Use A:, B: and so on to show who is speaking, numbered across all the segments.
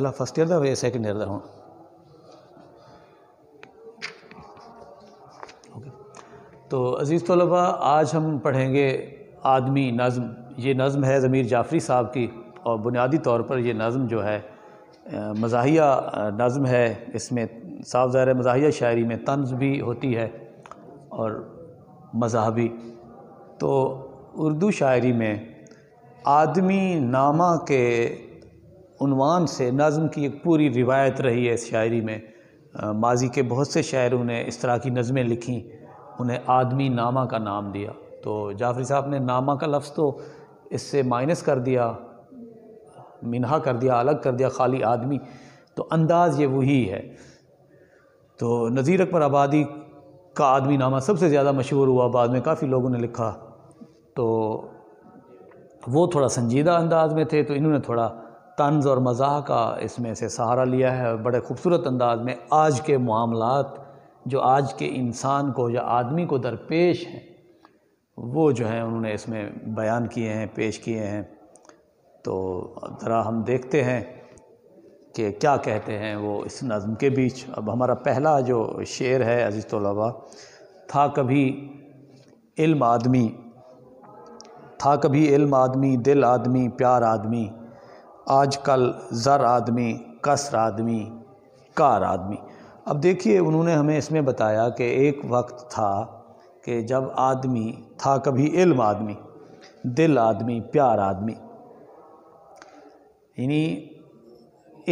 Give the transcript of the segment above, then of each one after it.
A: पहला first year था ਹੋਇਆ ईयर था ਦਾ ओके तो अज़ीज़ तलबा आज हम पढ़ेंगे आदमी नज़म ये नज़म है ज़मीर जाफरी साहब की और बुनियादी तौर पर यह नज़म जो है मज़ाहिया नज़म है इसमें साफ ज़ाहिर मज़ाहिया शायरी में तंज भी होती है और मजहबी तो उर्दू शायरी में आदमी नामा के उनवान से नज़म की एक पूरी रिवायत रही है इस शायरी में आ, माजी के बहुत से शायरों ने इस तरह की नज़में लिखी उन्हें आदमी नामा का नाम दिया तो जाफरी साहब ने नामा का लफ्ज़ तो इससे माइनस कर दिया मिनहा कर दिया अलग कर दिया खाली आदमी तो अंदाज़ ये वही है तो नज़ीर अकबर आबादी का आदमी नामा सबसे ज़्यादा मशहूर हुआ बाद में काफ़ी लोगों ने लिखा तो वो थोड़ा संजीदा अंदाज में थे तो इन्होंने थोड़ा तंज और मज़ाह का इसमें से सहारा लिया है और बड़े खूबसूरत अंदाज में आज के मामलत जो आज के इंसान को या आदमी को दरपेश हैं वो जो है उन्होंने इसमें बयान किए हैं पेश किए हैं तो ज़रा हम देखते हैं कि क्या कहते हैं वो इस नज़म के बीच अब हमारा पहला जो शेर है अज़ीज़ तलबा था कभी इल्म आदमी था कभी इल्म आदमी दिल आदमी प्यार आदमी आजकल ज़र आदमी कसर आदमी कार आदमी अब देखिए उन्होंने हमें इसमें बताया कि एक वक्त था कि जब आदमी था कभी इल्म आदमी दिल आदमी प्यार आदमी यानी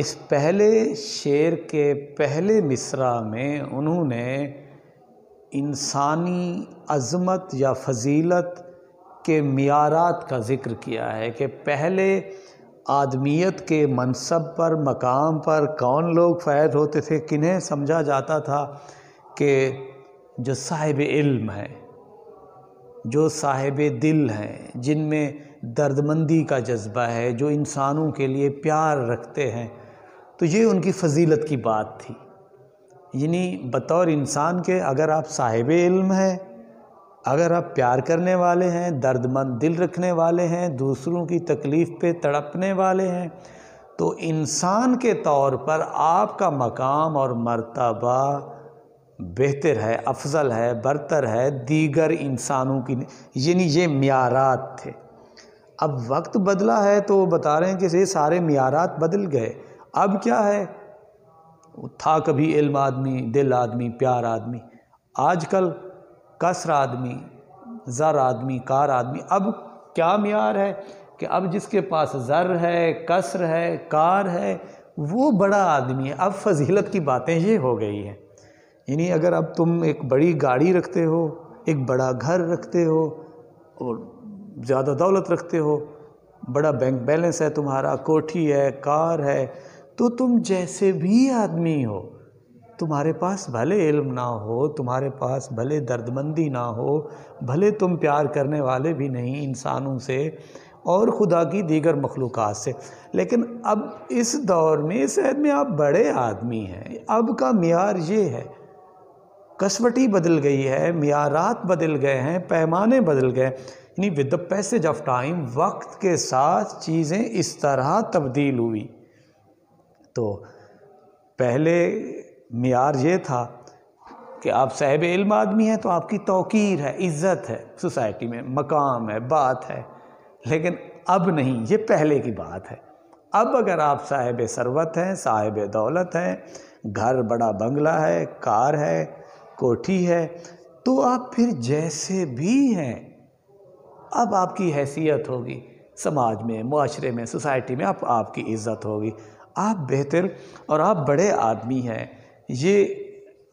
A: इस पहले शेर के पहले मिसरा में उन्होंने इंसानी अज़मत या फजीलत के मियारात का ज़िक्र किया है कि पहले आदमियत के मनसब पर मकाम पर कौन लोग फैज़ होते थे किन्हें समझा जाता था कि जो साहिब इल्म हैं जो साहिब दिल हैं जिनमें दर्दमंदी का जज्बा है जो इंसानों के लिए प्यार रखते हैं तो ये उनकी फजीलत की बात थी यानी बतौर इंसान के अगर आप साहिब इल्म हैं अगर आप प्यार करने वाले हैं दर्दमंद दिल रखने वाले हैं दूसरों की तकलीफ़ पे तड़पने वाले हैं तो इंसान के तौर पर आपका मकाम और मर्तबा बेहतर है अफजल है बरतर है दीगर इंसानों की यानी ये मीरात थे अब वक्त बदला है तो वो बता रहे हैं कि ये सारे मीरात बदल गए अब क्या है था कभी इल्म आदमी दिल आदमी प्यार आदमी आजकल कसर आदमी ज़र आदमी कार आदमी अब क्या मैार है कि अब जिसके पास ज़र है कसर है कार है वो बड़ा आदमी है अब फजीलत की बातें ये हो गई हैं यानी अगर अब तुम एक बड़ी गाड़ी रखते हो एक बड़ा घर रखते हो और ज़्यादा दौलत रखते हो बड़ा बैंक बैलेंस है तुम्हारा कोठी है कार है तो तुम जैसे भी आदमी हो तुम्हारे पास भले इल्म ना हो तुम्हारे पास भले दर्दमंदी ना हो भले तुम प्यार करने वाले भी नहीं इंसानों से और खुदा की दीगर मखलूक से लेकिन अब इस दौर में इस शहर में आप बड़े आदमी हैं अब का मैार ये है कसवटी बदल गई है मीरात बदल गए हैं पैमाने बदल गए यानी with the passage of time वक्त के साथ चीज़ें इस तरह तब्दील हुई तो पहले मैार ये था कि आप साहब इल्म आदमी हैं तो आपकी तोकीर है इज़्ज़त है सोसाइटी में मकाम है बात है लेकिन अब नहीं ये पहले की बात है अब अगर आप साहिब सरवत हैं साहिब दौलत हैं घर बड़ा बंगला है कार है कोठी है तो आप फिर जैसे भी हैं अब आपकी हैसियत होगी समाज में माशरे में सोसाइटी में आप आपकी इज़्ज़त होगी आप बेहतर और आप बड़े आदमी हैं ये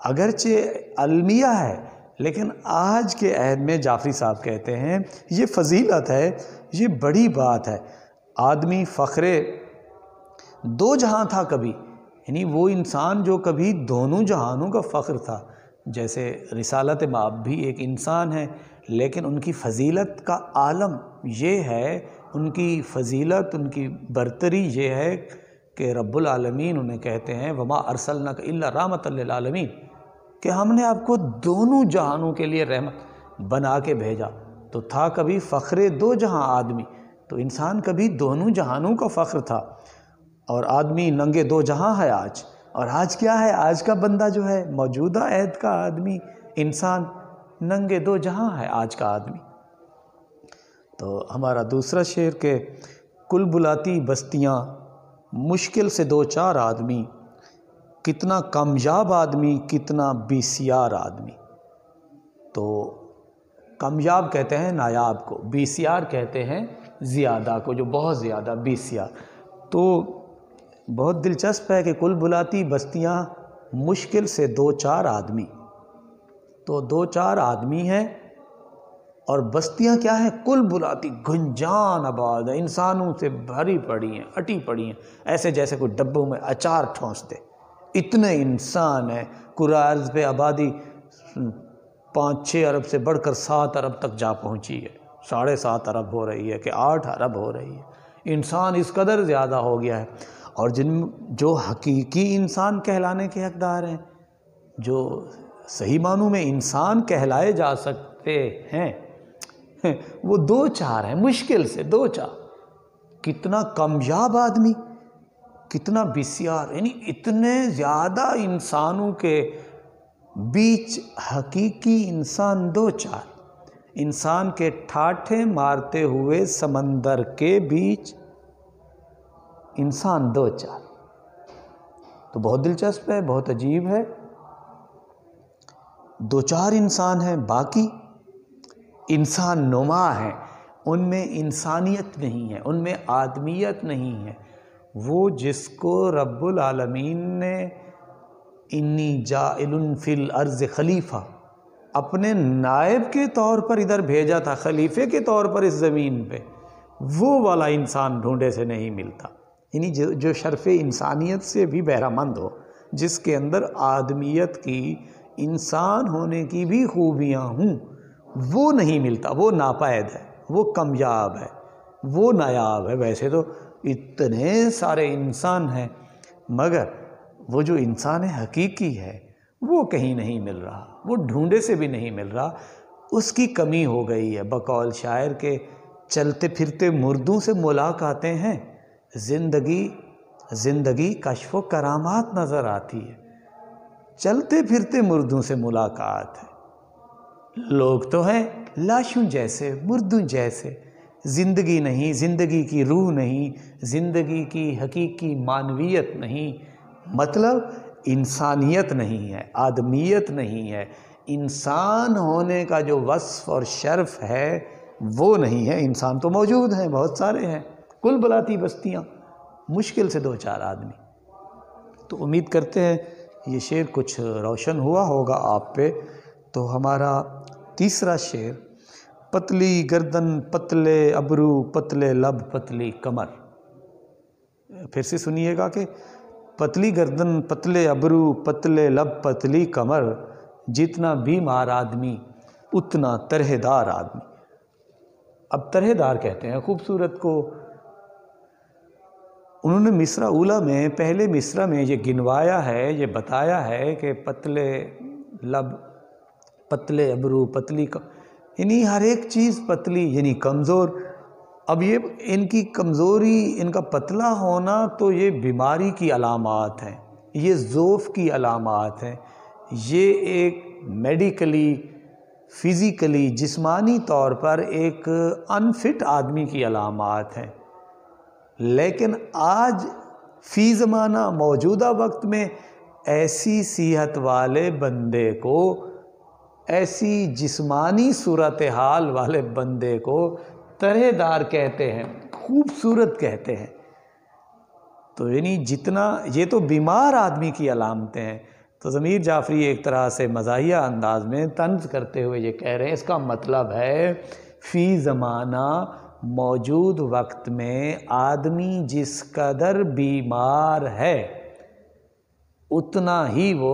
A: अगरचे अलमिया है लेकिन आज के अहद में जाफरी साहब कहते हैं ये फजीलत है ये बड़ी बात है आदमी फ़खरे दो जहाँ था कभी यानी वो इंसान जो कभी दोनों जहानों का फ़ख्र था जैसे रिसालत बाप भी एक इंसान है लेकिन उनकी फजीलत का आलम ये है उनकी फजीलत उनकी बरतरी ये है कि रब्बुल आलमीन उन्हें कहते हैं वमा अरसल रामतमीन कि हमने आपको दोनों जहानों के लिए रहमत बना के भेजा तो था कभी फ़ख्र दो जहाँ आदमी तो इंसान कभी दोनों जहानों का फ़ख्र था और आदमी नंगे दो जहाँ है आज और आज क्या है आज का बंदा जो है मौजूदा ऐद का आदमी इंसान नंगे दो जहाँ है आज का आदमी तो हमारा दूसरा शेर के कुल बुलाती बस्तियाँ मुश्किल से दो चार आदमी कितना कामयाब आदमी कितना बीसीआर आदमी तो कामयाब कहते हैं नायाब को बीसीआर कहते हैं ज़्यादा को जो बहुत ज़्यादा बीसीआर तो बहुत दिलचस्प है कि कुल बुलाती बस्तियाँ मुश्किल से दो चार आदमी तो दो चार आदमी हैं और बस्तियां क्या हैं कुल बुलाती गुंजान आबाद है इंसानों से भरी पड़ी हैं अटी पड़ी हैं ऐसे जैसे कोई डब्बों में अचार ठोंस दे इतने इंसान हैं कुरार्ज पे आबादी पाँच छः अरब से बढ़कर सात अरब तक जा पहुंची है साढ़े सात अरब हो रही है कि आठ अरब हो रही है इंसान इस कदर ज़्यादा हो गया है और जिन जो हकीकी इंसान कहलाने के हकदार हैं जो सही मानों में इंसान कहलाए जा सकते हैं वो दो चार है मुश्किल से दो चार कितना कमयाब आदमी कितना बिसियार यानी इतने ज़्यादा इंसानों के बीच हकीकी इंसान दो चार इंसान के ठाठे मारते हुए समंदर के बीच इंसान दो चार तो बहुत दिलचस्प है बहुत अजीब है दो चार इंसान हैं बाकी इंसान नुमा हैं उनमें इंसानियत नहीं है उनमें आदमियत नहीं है वो जिसको रब्बुल आलमीन ने इन्नी जाफिल अर्ज़ खलीफ़ा अपने नायब के तौर पर इधर भेजा था खलीफे के तौर पर इस ज़मीन पे वो वाला इंसान ढूंढे से नहीं मिलता यानी जो जो शर्फ़ इंसानियत से भी बहरामंद हो जिसके अंदर आदमियत की इंसान होने की भी खूबियाँ हों वो नहीं मिलता वो नापायद है वो कमयाब है वो नायाब है वैसे तो इतने सारे इंसान हैं मगर वो जो इंसान है हकीकी है वो कहीं नहीं मिल रहा वो ढूंढे से भी नहीं मिल रहा उसकी कमी हो गई है बकौल शायर के चलते फिरते मुर्दों से मुलाकातें हैं ज़िंदगी ज़िंदगी कशफ करामात नज़र आती है चलते फिरते मुर्दों से मुलाकात है लोग तो हैं लाशों जैसे मुर्दों जैसे ज़िंदगी नहीं ज़िंदगी की रूह नहीं ज़िंदगी की हकीकी मानवीयत नहीं मतलब इंसानियत नहीं है आदमियत नहीं है इंसान होने का जो वस्फ और शर्फ है वो नहीं है इंसान तो मौजूद हैं बहुत सारे हैं कुल बलाती बस्तियाँ मुश्किल से दो चार आदमी तो उम्मीद करते हैं ये शेर कुछ रोशन हुआ होगा आप पे तो हमारा तीसरा शेर पतली गर्दन पतले अबरू पतले लब पतली कमर फिर से सुनिएगा कि पतली गर्दन पतले अबरू पतले लब पतली कमर जितना बीमार आदमी उतना तरहदार आदमी अब तरहदार कहते हैं खूबसूरत को उन्होंने मिसरा उला में पहले मिसरा में ये गिनवाया है ये बताया है कि पतले लब पतले अबरू पतली क... यानी हर एक चीज़ पतली यानी कमज़ोर अब ये इनकी कमज़ोरी इनका पतला होना तो ये बीमारी की अलामत हैं ये ज़ोफ़ की अलामत हैं ये एक मेडिकली फ़िज़िकली जिस्मानी तौर पर एक अनफिट आदमी की अलामत हैं लेकिन आज फ़ी ज़माना मौजूदा वक्त में ऐसी सेहत वाले बंदे को ऐसी जिस्मानी सूरत हाल वाले बंदे को तरहदार कहते हैं खूबसूरत कहते हैं तो यानी जितना ये तो बीमार आदमी की अलामतें हैं तो ज़मीर जाफरी एक तरह से मजाहिया अंदाज में तंज करते हुए ये कह रहे हैं इसका मतलब है फ़ी ज़माना मौजूद वक्त में आदमी जिस कदर बीमार है उतना ही वो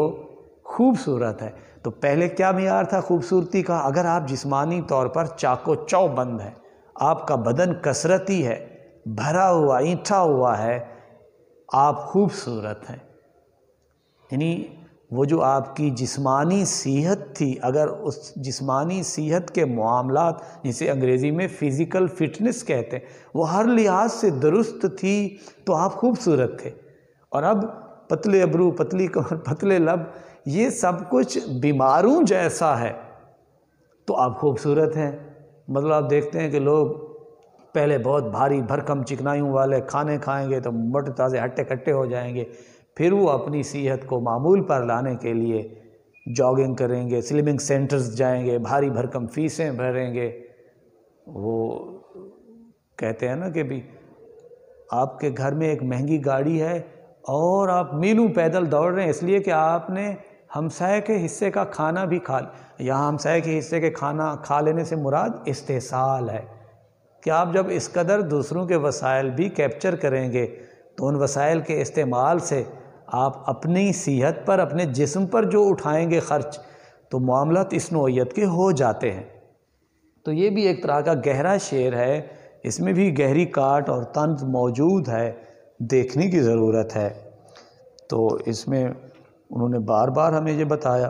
A: खूबसूरत है तो पहले क्या मैार था खूबसूरती का अगर आप जिस्मानी तौर पर चाको चौबंद हैं आपका बदन कसरती है भरा हुआ ईठा हुआ है आप खूबसूरत हैं यानी वो जो आपकी जिस्मानी सेहत थी अगर उस जिस्मानी सेहत के मामला जिसे अंग्रेज़ी में फ़िज़िकल फ़िटनेस कहते हैं वो हर लिहाज से दुरुस्त थी तो आप खूबसूरत थे और अब पतले अबरू पतली कमर पतले लब ये सब कुछ बीमारों जैसा है तो आप खूबसूरत हैं मतलब आप देखते हैं कि लोग पहले बहुत भारी भरकम चिकनाइयों वाले खाने खाएंगे तो मोटे ताज़े हट्टे कट्टे हो जाएंगे फिर वो अपनी सेहत को मामूल पर लाने के लिए जॉगिंग करेंगे स्लिमिंग सेंटर्स जाएंगे भारी भरकम फीसें भरेंगे वो कहते हैं ना कि भी आपके घर में एक महंगी गाड़ी है और आप मीलू पैदल दौड़ रहे हैं इसलिए कि आपने हमसाय के हिस्से का खाना भी खा यहाँ हमसाय के हिस्से के खाना खा लेने से मुराद इस्तेसाल है कि आप जब इस कदर दूसरों के वसाइल भी कैप्चर करेंगे तो उन वसाइल के इस्तेमाल से आप अपनी सेहत पर अपने जिस्म पर जो उठाएंगे ख़र्च तो मामला इस नोयत के हो जाते हैं तो ये भी एक तरह का गहरा शेर है इसमें भी गहरी काट और तंत मौजूद है देखने की ज़रूरत है तो इसमें उन्होंने बार बार हमें ये बताया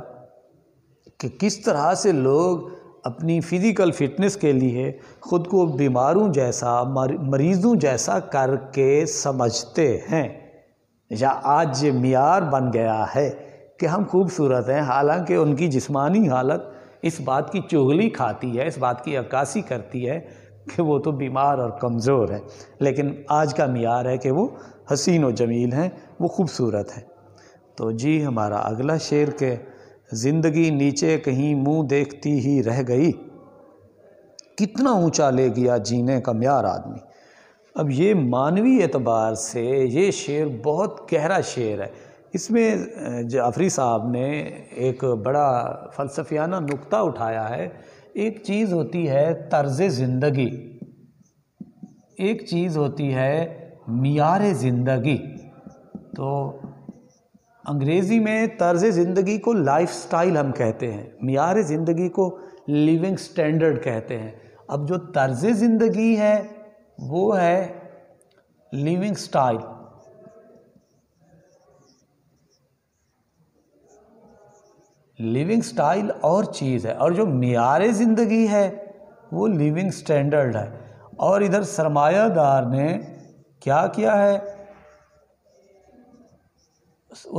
A: कि किस तरह से लोग अपनी फ़िज़िकल फ़िटनेस के लिए ख़ुद को बीमारों जैसा मरीज़ों जैसा करके समझते हैं या आज ये मीर बन गया है कि हम खूबसूरत हैं हालांकि उनकी जिस्मानी हालत इस बात की चुगली खाती है इस बात की अक्कासी करती है कि वो तो बीमार और कमज़ोर है लेकिन आज का मीर है कि वो हसीन व जमील हैं वो खूबसूरत हैं तो जी हमारा अगला शेर के ज़िंदगी नीचे कहीं मुंह देखती ही रह गई कितना ऊंचा ले गया जीने का म्यार आदमी अब ये मानवी एतबार से ये शेर बहुत गहरा शेर है इसमें जाफरी साहब ने एक बड़ा फ़लसफियाना नुक्ता उठाया है एक चीज़ होती है तर्ज़ ज़िंदगी एक चीज़ होती है मीर ज़िंदगी तो अंग्रेज़ी में तर्ज ज़िंदगी को लाइफ स्टाइल हम कहते हैं मीर ज़िंदगी को लिविंग स्टैंडर्ड कहते हैं अब जो तर्ज ज़िंदगी है वो है लिविंग स्टाइल लिविंग स्टाइल और चीज़ है और जो मीर ज़िंदगी है वो लिविंग स्टैंडर्ड है और इधर सरमायादार ने क्या किया है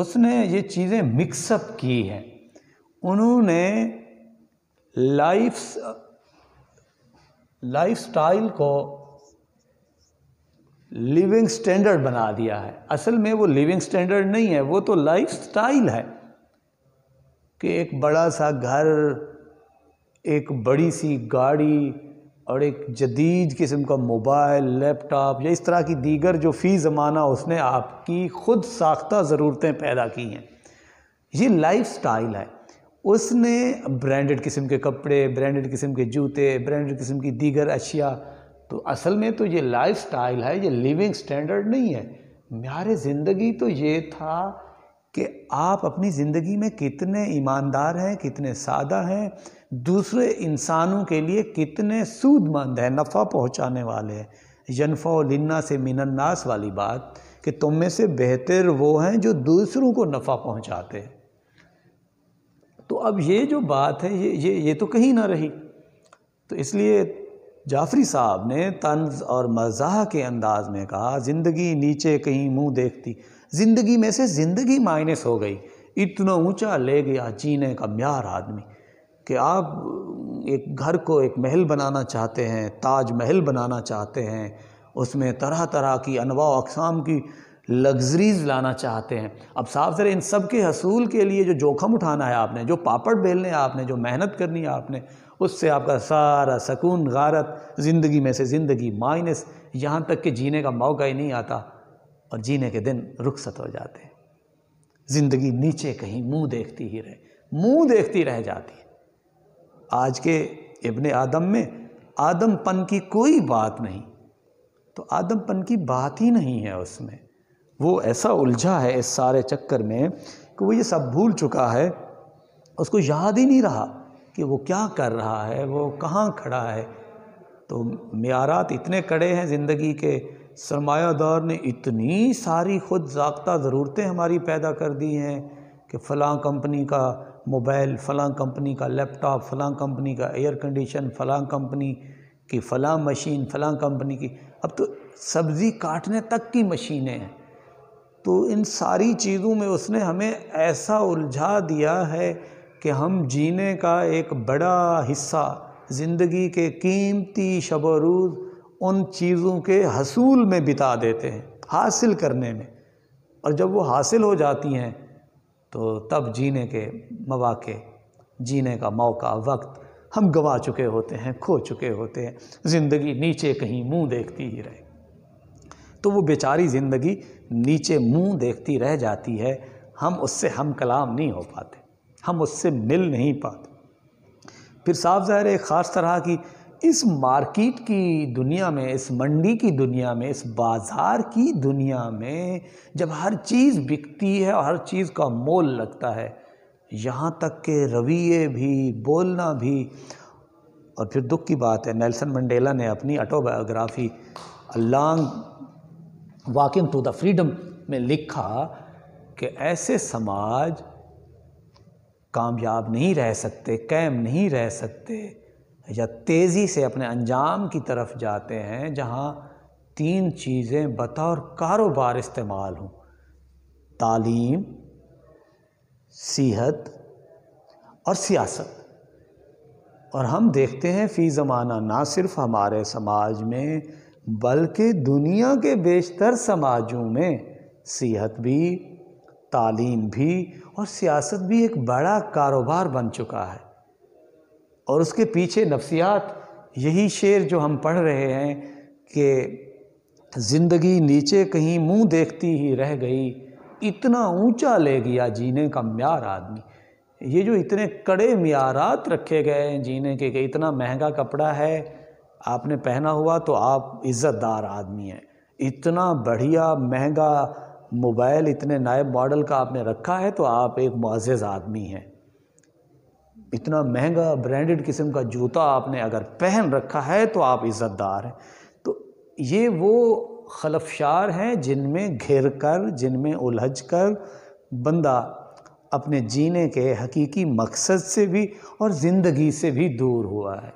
A: उसने ये चीज़ें मिक्सअप की हैं उन्होंने लाइफ लाइफ स्टाइल को लिविंग स्टैंडर्ड बना दिया है असल में वो लिविंग स्टैंडर्ड नहीं है वो तो लाइफ स्टाइल है कि एक बड़ा सा घर एक बड़ी सी गाड़ी और एक जदीद किस्म का मोबाइल लैपटॉप या इस तरह की दीगर जो फ़ी ज़माना उसने आपकी ख़ुद साख्ता ज़रूरतें पैदा की हैं ये लाइफ स्टाइल है उसने ब्रांडेड किस्म के कपड़े ब्रांडेड किस्म के जूते ब्रांडेड किस्म की दीगर अशिया तो असल में तो ये लाइफ स्टाइल है ये लिविंग स्टैंडर्ड नहीं है म्यार ज़िंदगी तो ये था कि आप अपनी ज़िंदगी में कितने ईमानदार हैं कितने सादा हैं दूसरे इंसानों के लिए कितने सूदमंद हैं नफ़ा पहुंचाने वाले हैं यनफ़ा लन्ना से मिनन्नास वाली बात कि तुम में से बेहतर वो हैं जो दूसरों को नफ़ा पहुंचाते हैं तो अब ये जो बात है ये ये ये तो कहीं ना रही तो इसलिए जाफरी साहब ने तंज और मजाह के अंदाज में कहा ज़िंदगी नीचे कहीं मुंह देखती ज़िंदगी में से ज़िंदगी माइनस हो गई इतना ऊंचा ले गया जीने का म्यार आदमी कि आप एक घर को एक महल बनाना चाहते हैं ताज महल बनाना चाहते हैं उसमें तरह तरह की अनवा अकसाम की लग्जरीज लाना चाहते हैं अब साफ सर इन सब के हसूल के लिए जो जोखम उठाना है आपने जो पापड़ बेलने हैं आपने जो मेहनत करनी है आपने उससे आपका सारा सकून गारत ज़िंदगी में से ज़िंदगी माइनस यहाँ तक कि जीने का मौका ही नहीं आता और जीने के दिन रुखसत हो जाते हैं ज़िंदगी नीचे कहीं मुंह देखती ही रहे मुंह देखती रह जाती है आज के इब्ने आदम में आदमपन की कोई बात नहीं तो आदमपन की बात ही नहीं है उसमें वो ऐसा उलझा है इस सारे चक्कर में कि वो ये सब भूल चुका है उसको याद ही नहीं रहा कि वो क्या कर रहा है वो कहाँ खड़ा है तो मीरात इतने कड़े हैं ज़िंदगी के सरमायादार ने इतनी सारी खुद जाख्ता ज़रूरतें हमारी पैदा कर दी हैं कि फ़लाँ कंपनी का मोबाइल फ़लाँ कंपनी का लैपटॉप फ़लाँ कंपनी का एयर कंडीशन फ़लाँ कंपनी की फ़लाँ मशीन फ़लाँ कंपनी की अब तो सब्ज़ी काटने तक की मशीनें हैं तो इन सारी चीज़ों में उसने हमें ऐसा उलझा दिया है कि हम जीने का एक बड़ा हिस्सा ज़िंदगी के कीमती शब रोज़ उन चीज़ों के हसूल में बिता देते हैं हासिल करने में और जब वो हासिल हो जाती हैं तो तब जीने के मौाक़े जीने का मौका वक्त हम गंवा चुके होते हैं खो चुके होते हैं ज़िंदगी नीचे कहीं मुंह देखती ही रहे तो वो बेचारी ज़िंदगी नीचे मुंह देखती रह जाती है हम उससे हम कलाम नहीं हो पाते हम उससे मिल नहीं पाते फिर साफ ज़ाहिर एक ख़ास तरह की इस मार्केट की दुनिया में इस मंडी की दुनिया में इस बाज़ार की दुनिया में जब हर चीज़ बिकती है और हर चीज़ का मोल लगता है यहाँ तक के रवैये भी बोलना भी और फिर दुख की बात है नेल्सन मंडेला ने अपनी autobiography long walking to the freedom में लिखा कि ऐसे समाज कामयाब नहीं रह सकते कैम नहीं रह सकते या तेज़ी से अपने अंजाम की तरफ जाते हैं जहाँ तीन चीज़ें बतौर कारोबार इस्तेमाल हों तालीम सेहत और सियासत और हम देखते हैं फ़ी ज़माना ना सिर्फ हमारे समाज में बल्कि दुनिया के बेशतर समाजों में सेहत भी तालीम भी और सियासत भी एक बड़ा कारोबार बन चुका है और उसके पीछे नफ्सियात यही शेर जो हम पढ़ रहे हैं कि ज़िंदगी नीचे कहीं मुंह देखती ही रह गई इतना ऊंचा ले गया जीने का म्यार आदमी ये जो इतने कड़े मीरात रखे गए हैं जीने के कि इतना महंगा कपड़ा है आपने पहना हुआ तो आप इज़्ज़तदार आदमी हैं इतना बढ़िया महंगा मोबाइल इतने नायब मॉडल का आपने रखा है तो आप एक मुआज़ आदमी हैं इतना महंगा ब्रांडेड किस्म का जूता आपने अगर पहन रखा है तो आप इज़्ज़तदार हैं तो ये वो खलफशार हैं जिनमें घेर कर जिनमें उलझ कर बंदा अपने जीने के हकीकी मकसद से भी और ज़िंदगी से भी दूर हुआ है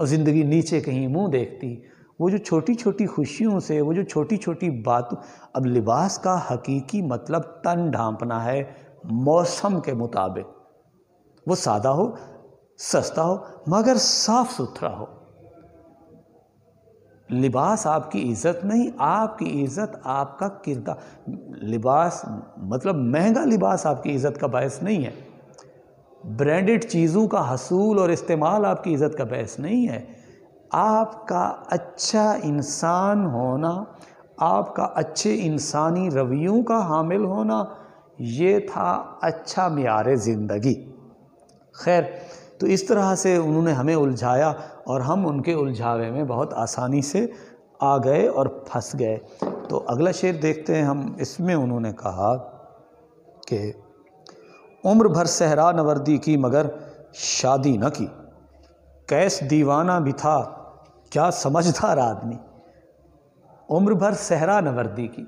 A: और ज़िंदगी नीचे कहीं मुंह देखती वो जो छोटी छोटी खुशियों से वो जो छोटी छोटी बात अब लिबास का हकीकी मतलब तन ढांपना है मौसम के मुताबिक वो सादा हो सस्ता हो मगर साफ सुथरा हो लिबास आपकी इज्जत नहीं आपकी इज्जत आपका किरदार लिबास मतलब महंगा लिबास आपकी इज्जत का बायस नहीं है ब्रांडेड चीज़ों का हसूल और इस्तेमाल आपकी इज्जत का बहस नहीं है आपका अच्छा इंसान होना आपका अच्छे इंसानी रवियों का हामिल होना ये था अच्छा मैार ज़िंदगी खैर तो इस तरह से उन्होंने हमें उलझाया और हम उनके उलझावे में बहुत आसानी से आ गए और फंस गए तो अगला शेर देखते हैं हम इसमें उन्होंने कहा कि उम्र भर सहरा नवर्दी की मगर शादी न की कैस दीवाना भी था क्या समझदार आदमी उम्र भर सहरा नवर्दी की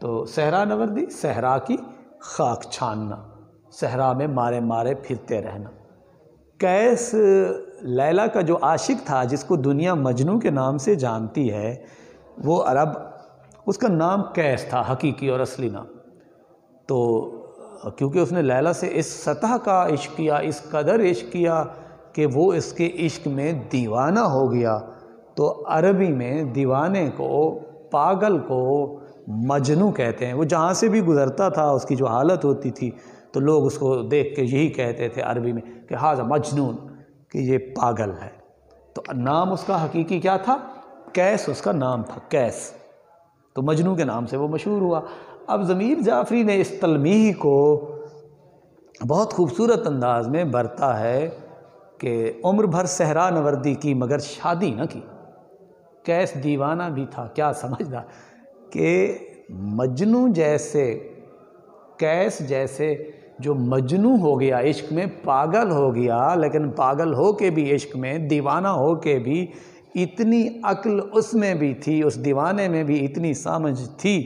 A: तो सहरा नवर्दी सहरा की खाक छानना सहरा में मारे मारे फिरते रहना कैस लैला का जो आशिक था जिसको दुनिया मजनू के नाम से जानती है वो अरब उसका नाम कैस था हकीकी और असली नाम तो क्योंकि उसने लैला से इस सतह का इश्क किया इस कदर इश्क किया कि वो इसके इश्क में दीवाना हो गया तो अरबी में दीवाने को पागल को मजनू कहते हैं वो जहाँ से भी गुज़रता था उसकी जो हालत होती थी तो लोग उसको देख के यही कहते थे अरबी में कि हाज मजनून कि ये पागल है तो नाम उसका हकीकी क्या था कैस उसका नाम था कैस तो मजनू के नाम से वो मशहूर हुआ अब ज़मीर जाफरी ने इस तलमी को बहुत खूबसूरत अंदाज में बरता है कि उम्र भर सहरा नवर्दी की मगर शादी न की कैस दीवाना भी था क्या समझदा कि मजनू जैसे कैस जैसे जो मजनू हो गया इश्क में पागल हो गया लेकिन पागल हो के भी इश्क में दीवाना हो के भी इतनी अक्ल उसमें भी थी उस दीवाने में भी इतनी समझ थी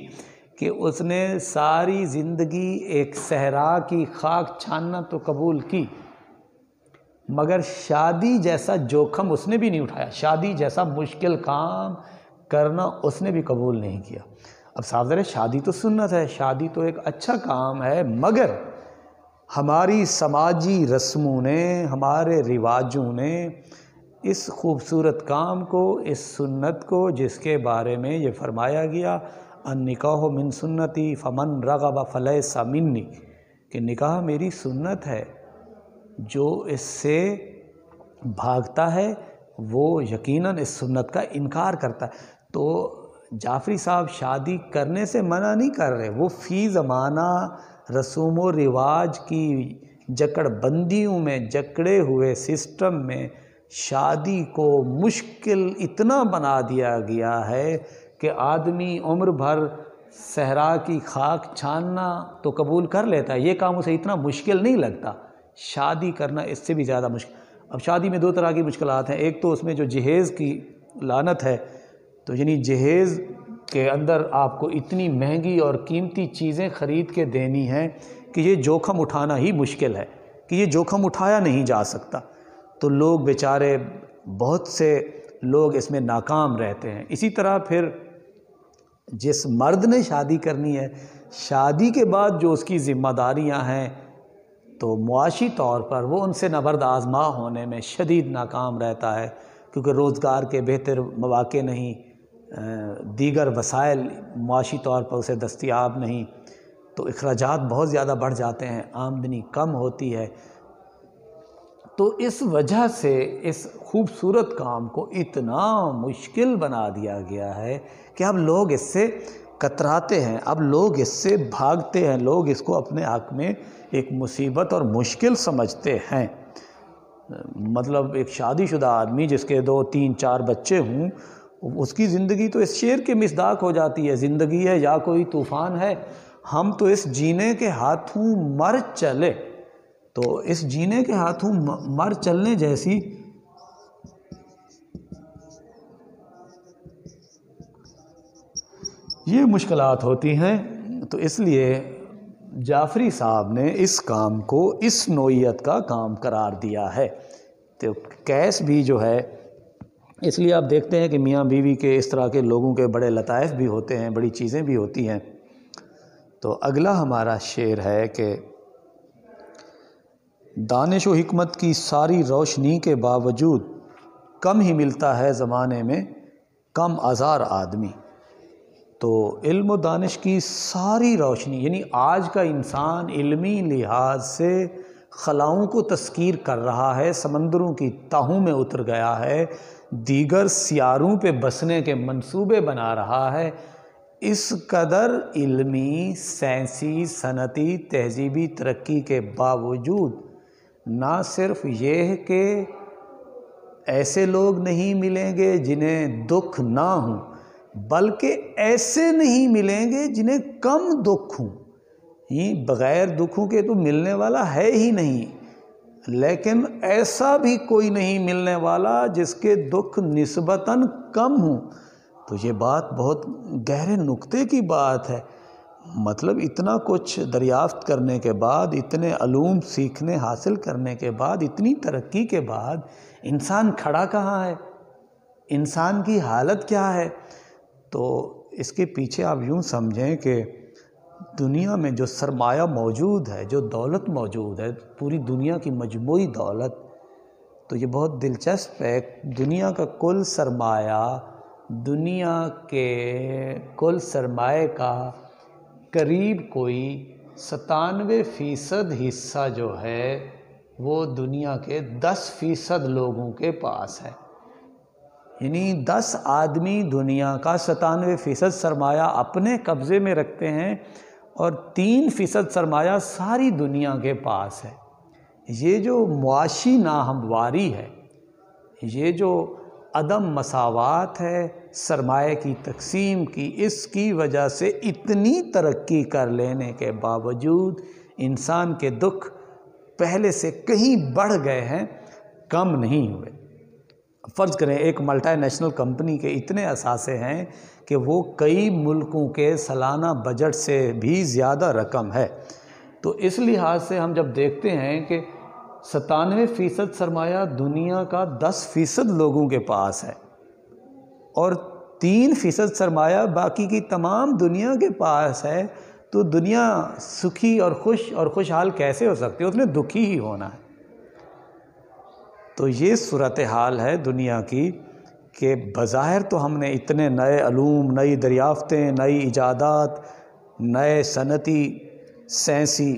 A: कि उसने सारी ज़िंदगी एक सहरा की खाक छानना तो कबूल की मगर शादी जैसा जोखम उसने भी नहीं उठाया शादी जैसा मुश्किल काम करना उसने भी कबूल नहीं किया अब साफ जर शादी तो सुन्नत है शादी तो एक अच्छा काम है मगर हमारी समाजी रस्मों ने हमारे रिवाजों ने इस खूबसूरत काम को इस सुन्नत को जिसके बारे में ये फरमाया गया अन निकाह मिन सुन्नति फ़मन रगब फ़लह सामिन्नी कि निकाह मेरी सुन्नत है जो इससे भागता है वो यकीनन इस सुन्नत का इनकार करता है तो जाफरी साहब शादी करने से मना नहीं कर रहे वो फ़ी ज़माना रसूम व रिवाज की जकड़बंदियों में जकड़े हुए सिस्टम में शादी को मुश्किल इतना बना दिया गया है कि आदमी उम्र भर सहरा की खाक छानना तो कबूल कर लेता है ये काम उसे इतना मुश्किल नहीं लगता शादी करना इससे भी ज़्यादा मुश्किल अब शादी में दो तरह की मुश्किल हैं एक तो उसमें जो जहेज़ की लानत है तो यानी जहेज़ के अंदर आपको इतनी महंगी और कीमती चीज़ें ख़रीद के देनी हैं कि ये जोखम उठाना ही मुश्किल है कि ये जोखम उठाया नहीं जा सकता तो लोग बेचारे बहुत से लोग इसमें नाकाम रहते हैं इसी तरह फिर जिस मर्द ने शादी करनी है शादी के बाद जो उसकी ज़िम्मेदारियां हैं तो मुआशी तौर पर वो उनसे नबर्द आजमा होने में शदीद नाकाम रहता है क्योंकि रोज़गार के बेहतर मौाक़े नहीं दीगर वसाइल माशी तौर पर उसे दस्तियाब नहीं तो अखराज बहुत ज़्यादा बढ़ जाते हैं आमदनी कम होती है तो इस वजह से इस खूबसूरत काम को इतना मुश्किल बना दिया गया है कि अब लोग इससे कतराते हैं अब लोग इससे भागते हैं लोग इसको अपने हक में एक मुसीबत और मुश्किल समझते हैं मतलब एक शादीशुदा आदमी जिसके दो तीन चार बच्चे हों उसकी ज़िंदगी तो इस शेर के मिसदाक हो जाती है ज़िंदगी है या कोई तूफ़ान है हम तो इस जीने के हाथों मर चले तो इस जीने के हाथों मर चलने जैसी ये मुश्किल होती हैं तो इसलिए जाफरी साहब ने इस काम को इस नोयत का काम करार दिया है तो कैश भी जो है इसलिए आप देखते हैं कि मियाँ बीवी के इस तरह के लोगों के बड़े लताइफ भी होते हैं बड़ी चीज़ें भी होती हैं तो अगला हमारा शेर है कि दानिश व हमत की सारी रोशनी के बावजूद कम ही मिलता है ज़माने में कम आज़ार आदमी तो इल्म दानिश की सारी रोशनी यानी आज का इंसान इल्मी लिहाज से खलाओं को तस्कीर कर रहा है समंदरों की ताहों में उतर गया है दीगर सियारों पे बसने के मंसूबे बना रहा है इस कदर इल्मी साइंसी सनती तहजीबी तरक्की के बावजूद ना सिर्फ यह कि ऐसे लोग नहीं मिलेंगे जिन्हें दुख ना हो बल्कि ऐसे नहीं मिलेंगे जिन्हें कम दुख हों बग़ैर दुखों के तो मिलने वाला है ही नहीं लेकिन ऐसा भी कोई नहीं मिलने वाला जिसके दुख निस्बतन कम हो तो ये बात बहुत गहरे नुक्ते की बात है मतलब इतना कुछ दरियाफ्त करने के बाद इतने अलूम सीखने हासिल करने के बाद इतनी तरक्की के बाद इंसान खड़ा कहाँ है इंसान की हालत क्या है तो इसके पीछे आप यूँ समझें कि दुनिया में जो सरमाया मौजूद है जो दौलत मौजूद है पूरी दुनिया की मजमू दौलत तो ये बहुत दिलचस्प है दुनिया का कुल सरमाया दुनिया के कुल सरमाए का करीब कोई सतानवे फ़ीसद हिस्सा जो है वो दुनिया के दस फ़ीसद लोगों के पास है यानी दस आदमी दुनिया का सतानवे फ़ीसद सरमाया अपने कब्ज़े में रखते हैं और तीन फ़ीसद सरमाया सारी दुनिया के पास है ये जो मुआशी नाहमवारी है ये जो अदम मसावत है सरमाए की तकसीम की इसकी वजह से इतनी तरक्की कर लेने के बावजूद इंसान के दुख पहले से कहीं बढ़ गए हैं कम नहीं हुए फ़र्ज़ करें एक मल्टीनेशनल कंपनी के इतने असासे हैं कि वो कई मुल्कों के सालाना बजट से भी ज़्यादा रकम है तो इस लिहाज से हम जब देखते हैं कि सतानवे फ़ीसद सरमाया दुनिया का दस फ़ीसद लोगों के पास है और तीन फ़ीसद सरमाया बाकी की तमाम दुनिया के पास है तो दुनिया सुखी और खुश और खुशहाल कैसे हो सकती है उसने दुखी ही होना है तो ये सूरत हाल है दुनिया की कि बज़ाहिर तो हमने इतने नए अलूम नई दरियाफ़तें नई इजादात नए सनती सैंसी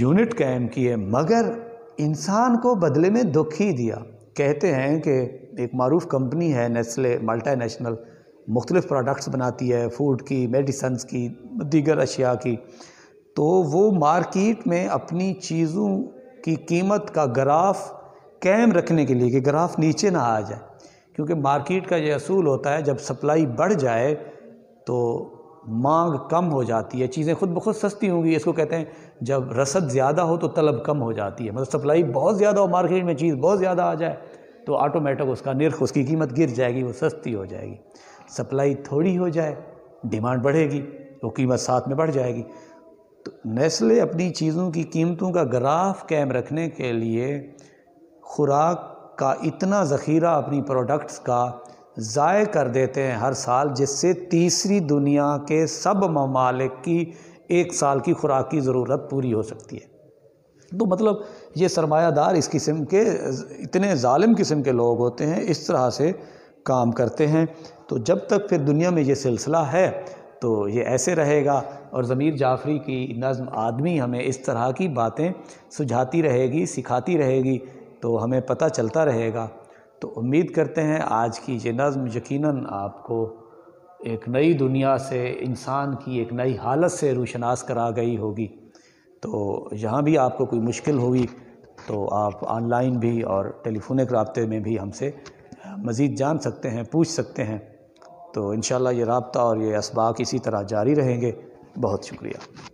A: यूनिट कायम किए मगर इंसान को बदले में दुख ही दिया कहते हैं कि एक मरूफ कंपनी है नेस्ले मल्टा नेशनल मुख्तलिफ़ प्रोडक्ट्स बनाती है फूड की मेडिसन्स की दीगर अशिया की तो वो मार्किट में अपनी चीज़ों की कीमत का ग्राफ कैम रखने के लिए कि ग्राफ नीचे ना आ जाए क्योंकि मार्केट का ये असूल होता है जब सप्लाई बढ़ जाए तो मांग कम हो जाती है चीज़ें खुद ब खुद सस्ती होंगी इसको कहते हैं जब रसद ज़्यादा हो तो तलब कम हो जाती है मतलब सप्लाई बहुत ज़्यादा हो मार्केट में चीज़ बहुत ज़्यादा आ जाए तो ऑटोमेटिक उसका निर्ख उसकी कीमत गिर जाएगी वो सस्ती हो जाएगी सप्लाई थोड़ी हो जाए डिमांड बढ़ेगी तो कीमत साथ में बढ़ जाएगी तो नेस्ले अपनी चीज़ों की कीमतों का ग्राफ कैम रखने के लिए खुराक का इतना ज़ख़ीरा अपनी प्रोडक्ट्स का ज़ाय कर देते हैं हर साल जिससे तीसरी दुनिया के सब ममालिक की एक साल की खुराक की ज़रूरत पूरी हो सकती है तो मतलब ये सरमायादार इस किस्म के इतने ालिम किस्म के लोग होते हैं इस तरह से काम करते हैं तो जब तक फिर दुनिया में ये सिलसिला है तो ये ऐसे रहेगा और ज़मीर जाफरी की नज़म आदमी हमें इस तरह की बातें सुझाती रहेगी सिखाती रहेगी तो हमें पता चलता रहेगा तो उम्मीद करते हैं आज की ये नज़म यकीनन आपको एक नई दुनिया से इंसान की एक नई हालत से रोशनास करा गई होगी तो यहाँ भी आपको कोई मुश्किल होगी तो आप ऑनलाइन भी और टेलीफोनिक रबते में भी हमसे मज़ीद जान सकते हैं पूछ सकते हैं तो इन ये रबता और ये इसबाक इसी तरह जारी रहेंगे बहुत शुक्रिया